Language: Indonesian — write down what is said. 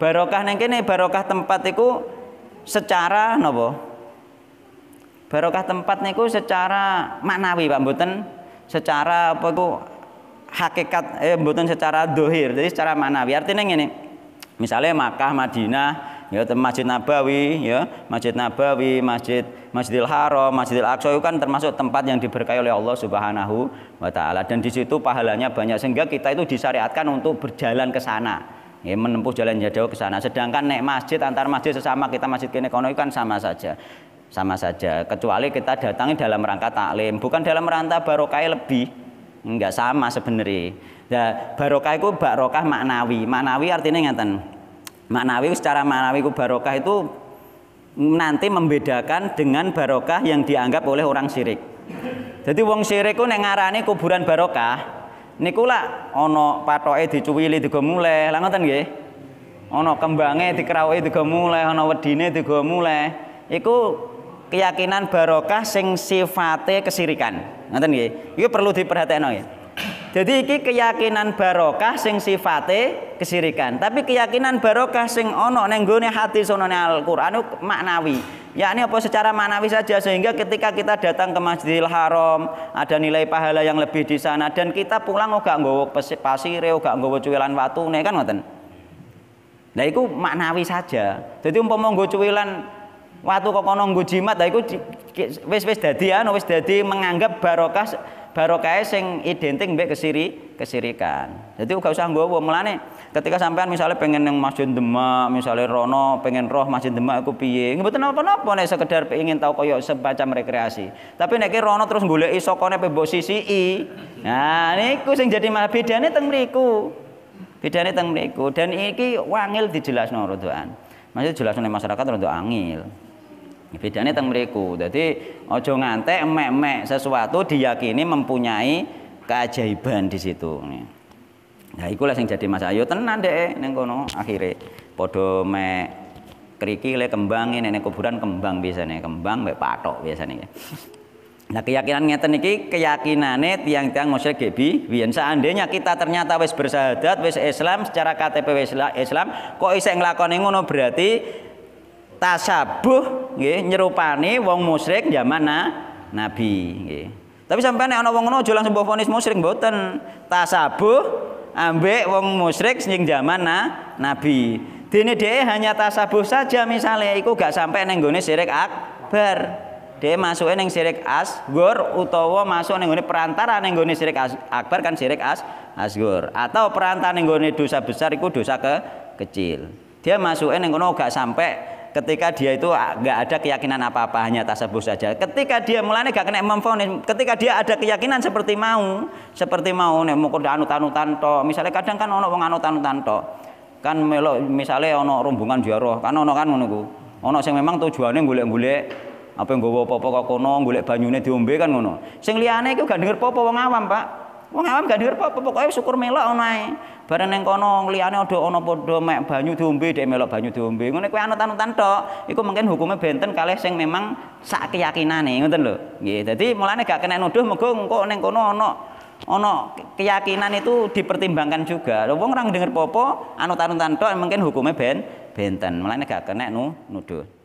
barokah neng kene barokah tempat secara nopo barokah tempat niku secara maknawi Pak mboten secara apa iku hakikat eh mboten secara dohir jadi secara maknawi artinya ini misalnya Makkah Madinah ya Masjid Nabawi ya Masjid Nabawi Masjid Masjidil Haram Masjidil Aqsa itu kan termasuk tempat yang diberkahi oleh Allah Subhanahu wa taala dan di situ pahalanya banyak sehingga kita itu disyariatkan untuk berjalan ke sana ya, menempuh jalan jauh ke sana. Sedangkan naik masjid antar masjid sesama kita masjid kene kono kan sama saja. Sama saja, kecuali kita datangi dalam rangka taklim, bukan dalam rangka barokah lebih. Enggak sama sebenarnya. Ya, barokah itu barokah maknawi. Maknawi artinya ngeten. Maknawi secara maknawi itu barokah itu nanti membedakan dengan barokah yang dianggap oleh orang syirik. Jadi wong syirik ku nek ngarani kuburan barokah, Nikula ono ana pathoke dicuwili digo muleh lha ngoten nggih Ono kembange dikerauke digo mulai, ono wedine digo mulai. iku keyakinan barokah sing sifate kesirikan ngoten nggih iku perlu diperhatekno nggih jadi iki keyakinan barokah sing sifate kesirikan. Tapi keyakinan barokah sing ono ning gone hati sonone Al-Qur'an maknawi yakni apa secara manawi saja sehingga ketika kita datang ke Masjidil Haram ada nilai pahala yang lebih di sana dan kita pulang ora oh, nggawa pasir, ora oh, nggawa cuwilan watune kan ngoten. Nah itu manawi saja. Jadi umpama nggo cuwilan watu kok ana jimat, nah itu wis wis dadi anu wis dadi menganggap barokah barokah sing identik mbek kesiri kesirikan. Jadi gak usah nggowo melane ketika sampean misalnya pengen yang Masjid Demak, misalnya Rono pengen roh Masjid Demak aku piye. betul apa-apa, nek sekedar pengen tahu koyo sebaca rekreasi. Tapi nek Rono terus goleki sokone pe mbok i. Nah, niku sing jadi malah bedane teng mriku. Bedane teng mriku dan iki wangil dijelasno rodoan. Maksudnya jelasno masyarakat untuk angil bedanya tentang mereka jadi ojo ngantek emek-emek sesuatu diyakini mempunyai keajaiban di situ nah itulah yang jadi masalah. ayo ya tenan deh neng kono akhirnya podo me keriki le kembang ini neng kuburan kembang biasanya kembang be patok biasanya Nah keyakinan ngeten iki keyakinane tiang-tiang musyrik gebi biyen seandainya kita ternyata wis bersahadat wis Islam secara KTP wis Islam kok isih nglakoni ngono berarti tasabuh nggih nyerupani wong musyrik zaman na, Nabi nggih. Tapi sampai nek ana wong ngono aja langsung mbok vonis musyrik mboten. Tasabuh ambek wong musyrik sing zaman na, Nabi. Dene dhek hanya tasabuh saja misalnya iku gak sampai ning gone syirik akbar. Dhek masuke ning syirik asghar utawa masuk ning gone perantara ning gone syirik akbar kan syirik as asghar atau perantara ning gone dosa besar iku dosa ke kecil. Dia masuke ning kono gak sampai ketika dia itu ah, nggak ada keyakinan apa-apa hanya tasabus saja ketika dia mulanya nggak kena memfonis ketika dia ada keyakinan seperti mau seperti mau nih mau anu tanu tanto misalnya kadang kan ono wong anu tanu tanto kan melo misalnya ono rombongan juaroh kan ono kan menunggu. ono yang memang tujuannya guleg-guleg apa yang gue bawa popo kok kono guleg banyune diombe kan ono. sing liane iku gak denger popo wong awam pak Wong awam gak denger apa-apa, pokoke syukur melok ono Bareng ning kono liyane ada ana padha mek banyu diombe, dhek melok banyu diombe. Ngene kuwi anut-anutan tok. Iku mungkin hukumnya benten kalih sing memang sak keyakinane, ngoten lho. Nggih, dadi mulane gak kena nuduh mergo engko ning kono ana ana keyakinan itu dipertimbangkan juga. Wong ora denger apa-apa, anut-anutan tok mungkin hukumnya ben benten. Mulane gak kena nuduh.